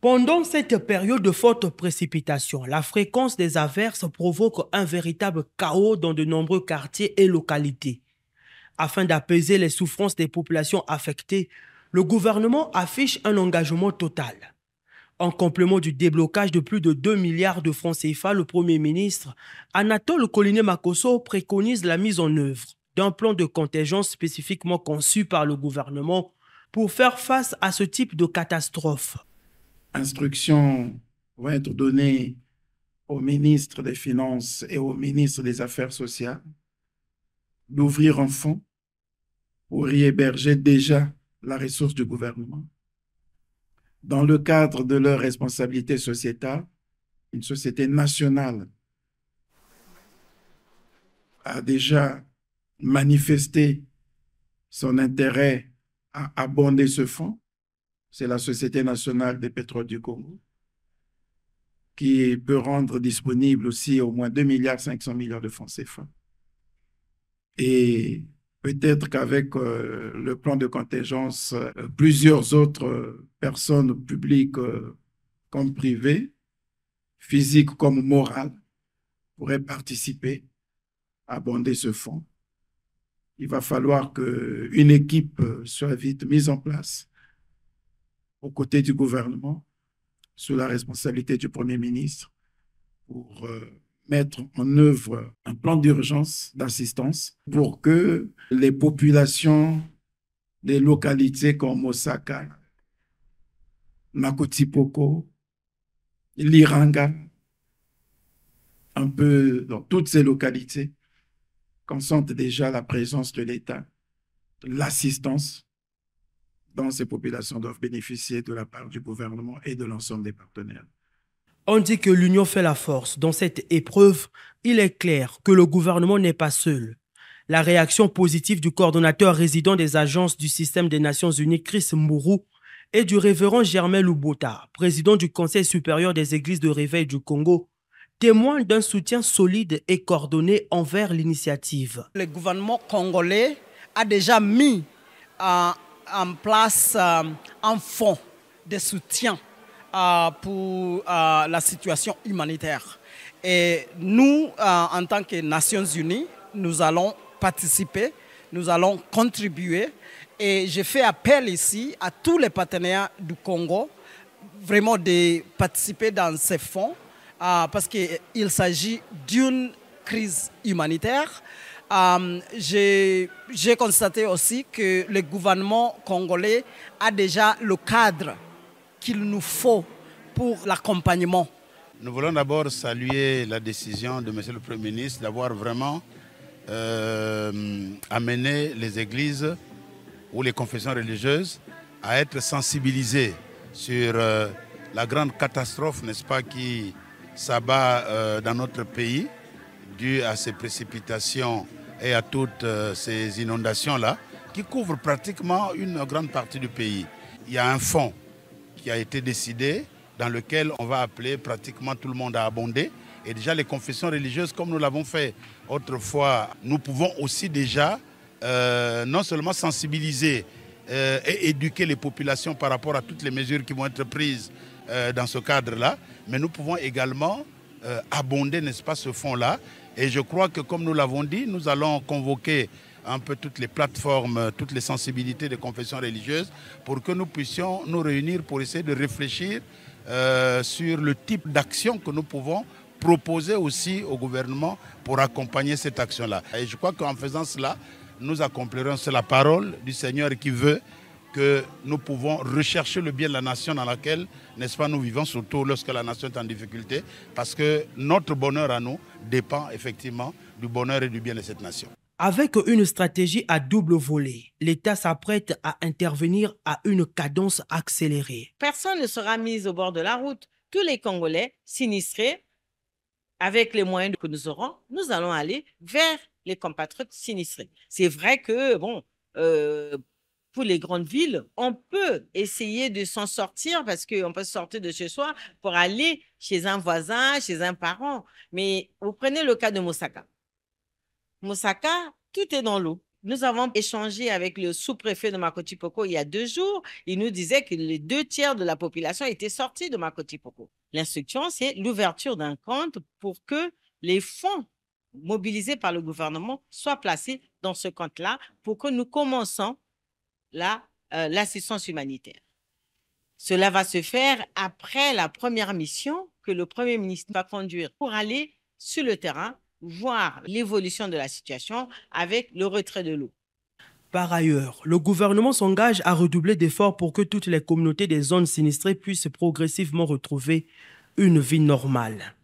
Pendant cette période de forte précipitation, la fréquence des averses provoque un véritable chaos dans de nombreux quartiers et localités. Afin d'apaiser les souffrances des populations affectées, le gouvernement affiche un engagement total. En complément du déblocage de plus de 2 milliards de francs CFA, le Premier ministre Anatole coliné macosso préconise la mise en œuvre d'un plan de contingence spécifiquement conçu par le gouvernement pour faire face à ce type de catastrophe instructions vont être données au ministre des Finances et au ministre des Affaires sociales d'ouvrir un fonds pour y héberger déjà la ressource du gouvernement. Dans le cadre de leur responsabilité sociétale, une société nationale a déjà manifesté son intérêt à abonder ce fonds c'est la Société nationale des pétroles du Congo, qui peut rendre disponible aussi au moins 2,5 milliards de francs CFA. Et peut-être qu'avec euh, le plan de contingence, euh, plusieurs autres euh, personnes publiques comme privées, physiques comme morales, pourraient participer à abonder ce fonds. Il va falloir qu'une équipe soit vite mise en place aux côtés du gouvernement, sous la responsabilité du Premier ministre, pour euh, mettre en œuvre un plan d'urgence d'assistance pour que les populations des localités comme Osaka, Makotipoko, Liranga, un peu dans toutes ces localités, consentent déjà la présence de l'État, l'assistance ces populations doivent bénéficier de la part du gouvernement et de l'ensemble des partenaires. On dit que l'union fait la force. Dans cette épreuve, il est clair que le gouvernement n'est pas seul. La réaction positive du coordonnateur résident des agences du système des Nations Unies, Chris Mourou, et du révérend Germain Loubota, président du Conseil supérieur des Églises de réveil du Congo, témoigne d'un soutien solide et coordonné envers l'initiative. Le gouvernement congolais a déjà mis à en place un euh, fonds de soutien euh, pour euh, la situation humanitaire. Et nous, en tant que Nations Unies, nous allons participer, nous allons contribuer. Et je fais appel ici à tous les partenaires du Congo, vraiment de participer dans ces fonds, parce qu'il s'agit d'une crise humanitaire. Euh, j'ai constaté aussi que le gouvernement congolais a déjà le cadre qu'il nous faut pour l'accompagnement. Nous voulons d'abord saluer la décision de M. le Premier ministre d'avoir vraiment euh, amené les églises ou les confessions religieuses à être sensibilisées sur euh, la grande catastrophe, n'est-ce pas, qui s'abat dans notre pays due à ces précipitations et à toutes euh, ces inondations-là, qui couvrent pratiquement une grande partie du pays. Il y a un fonds qui a été décidé dans lequel on va appeler pratiquement tout le monde à abonder. Et déjà les confessions religieuses, comme nous l'avons fait autrefois, nous pouvons aussi déjà euh, non seulement sensibiliser euh, et éduquer les populations par rapport à toutes les mesures qui vont être prises dans ce cadre-là, mais nous pouvons également euh, abonder, n'est-ce pas, ce fonds-là. Et je crois que, comme nous l'avons dit, nous allons convoquer un peu toutes les plateformes, euh, toutes les sensibilités des confessions religieuses pour que nous puissions nous réunir pour essayer de réfléchir euh, sur le type d'action que nous pouvons proposer aussi au gouvernement pour accompagner cette action-là. Et je crois qu'en faisant cela, nous accomplirons la parole du Seigneur qui veut que nous pouvons rechercher le bien de la nation dans laquelle, n'est-ce pas, nous vivons, surtout lorsque la nation est en difficulté, parce que notre bonheur à nous dépend effectivement du bonheur et du bien de cette nation. Avec une stratégie à double volet, l'État s'apprête à intervenir à une cadence accélérée. Personne ne sera mis au bord de la route. Tous les Congolais sinistrés, avec les moyens que nous aurons, nous allons aller vers les compatriotes sinistrés. C'est vrai que, bon, euh, pour les grandes villes, on peut essayer de s'en sortir parce qu'on peut sortir de chez soi pour aller chez un voisin, chez un parent. Mais vous prenez le cas de Moussaka. Moussaka, tout est dans l'eau. Nous avons échangé avec le sous-préfet de Makotipoko il y a deux jours. Il nous disait que les deux tiers de la population étaient sortis de Makotipoko. L'instruction, c'est l'ouverture d'un compte pour que les fonds mobilisés par le gouvernement soient placés dans ce compte-là pour que nous commençons la, euh, l'assistance humanitaire. Cela va se faire après la première mission que le Premier ministre va conduire pour aller sur le terrain voir l'évolution de la situation avec le retrait de l'eau. Par ailleurs, le gouvernement s'engage à redoubler d'efforts pour que toutes les communautés des zones sinistrées puissent progressivement retrouver une vie normale.